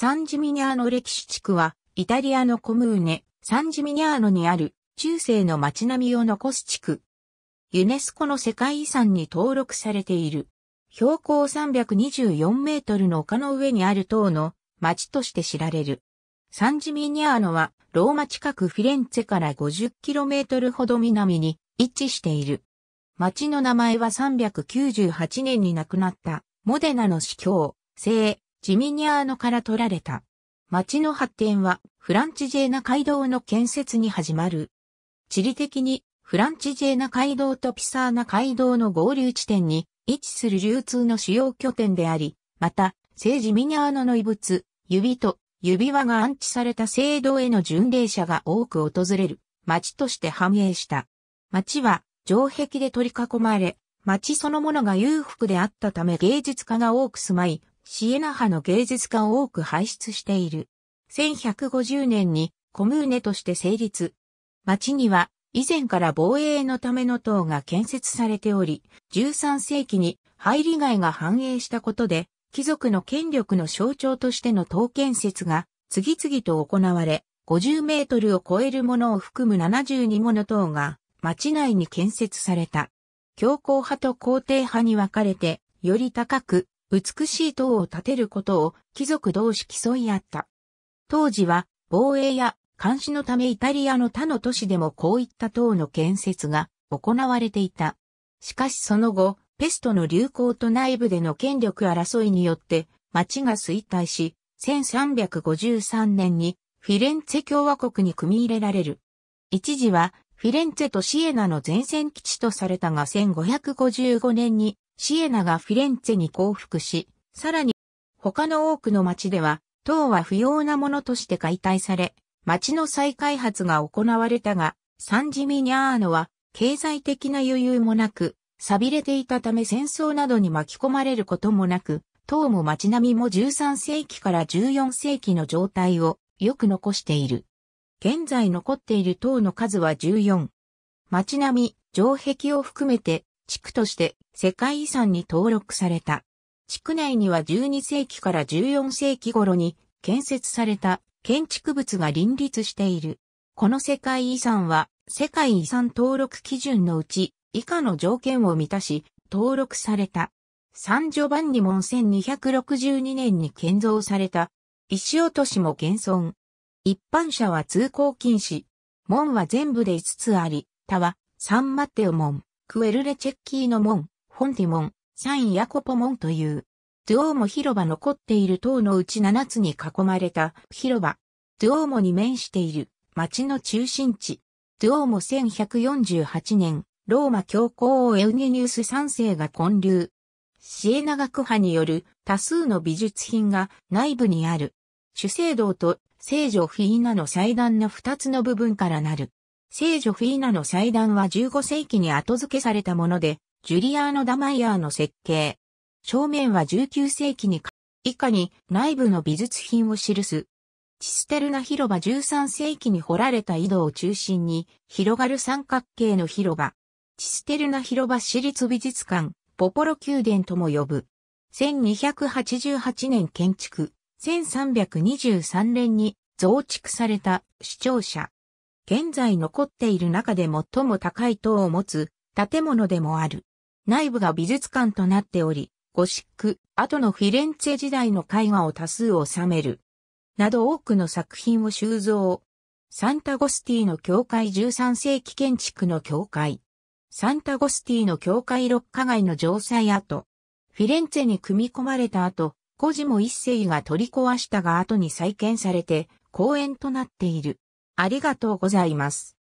サンジミニャーノ歴史地区は、イタリアのコムーネ、サンジミニャーノにある、中世の街並みを残す地区。ユネスコの世界遺産に登録されている。標高324メートルの丘の上にある塔の町として知られる。サンジミニアーノはローマ近くフィレンツェから5 0トルほど南に位置している。町の名前は398年に亡くなったモデナの司教、聖ジミニアーノから取られた。町の発展はフランチジェーナ街道の建設に始まる。地理的にフランチジェーナ街道とピサーナ街道の合流地点に位置する流通の主要拠点であり、また、聖ジミニアーノの遺物、指と指輪が安置された聖堂への巡礼者が多く訪れる町として繁栄した。町は城壁で取り囲まれ、町そのものが裕福であったため芸術家が多く住まい、シエナ派の芸術家を多く輩出している。1150年にコムーネとして成立。町には以前から防衛のための塔が建設されており、13世紀に入り外が繁栄したことで、貴族の権力の象徴としての塔建設が次々と行われ、50メートルを超えるものを含む72もの塔が町内に建設された。強硬派と皇帝派に分かれて、より高く美しい塔を建てることを貴族同士競い合った。当時は防衛や監視のためイタリアの他の都市でもこういった塔の建設が行われていた。しかしその後、ペストの流行と内部での権力争いによって町が衰退し、1353年にフィレンツェ共和国に組み入れられる。一時はフィレンツェとシエナの前線基地とされたが1555年にシエナがフィレンツェに降伏し、さらに他の多くの町では、塔は不要なものとして解体され、町の再開発が行われたが、サンジミニャーノは経済的な余裕もなく、錆びれていたため戦争などに巻き込まれることもなく、塔も町並みも13世紀から14世紀の状態をよく残している。現在残っている塔の数は14。町並み、城壁を含めて地区として世界遺産に登録された。地区内には12世紀から14世紀頃に建設された建築物が林立している。この世界遺産は世界遺産登録基準のうち以下の条件を満たし登録された。サンジョバンニ門1262年に建造された石落としも現存。一般車は通行禁止。門は全部で5つあり、他はサンマテオ門、クエルレチェッキーの門、ホンティモン、サン・ヤコポ門という、ドゥオーモ広場残っている塔のうち7つに囲まれた広場、ドゥオーモに面している町の中心地、ドゥオーモ1148年、ローマ教皇をエウゲニウス3世が建立。シエナ学派による多数の美術品が内部にある。主聖堂と聖女フィーナの祭壇の二つの部分からなる。聖女フィーナの祭壇は15世紀に後付けされたもので、ジュリアーノ・ダマイヤーの設計。正面は19世紀に以下に内部の美術品を記す。チステルナ広場13世紀に掘られた井戸を中心に広がる三角形の広場。チステルナ広場私立美術館、ポポロ宮殿とも呼ぶ。1288年建築、1323年に増築された視聴者。現在残っている中で最も高い塔を持つ建物でもある。内部が美術館となっており、ゴシック、後のフィレンツェ時代の絵画を多数収める。など多くの作品を収蔵。サンタゴスティの教会13世紀建築の教会。サンタゴスティの教会六花街の城塞跡。フィレンツェに組み込まれた後、コジも一世が取り壊したが後に再建されて公園となっている。ありがとうございます。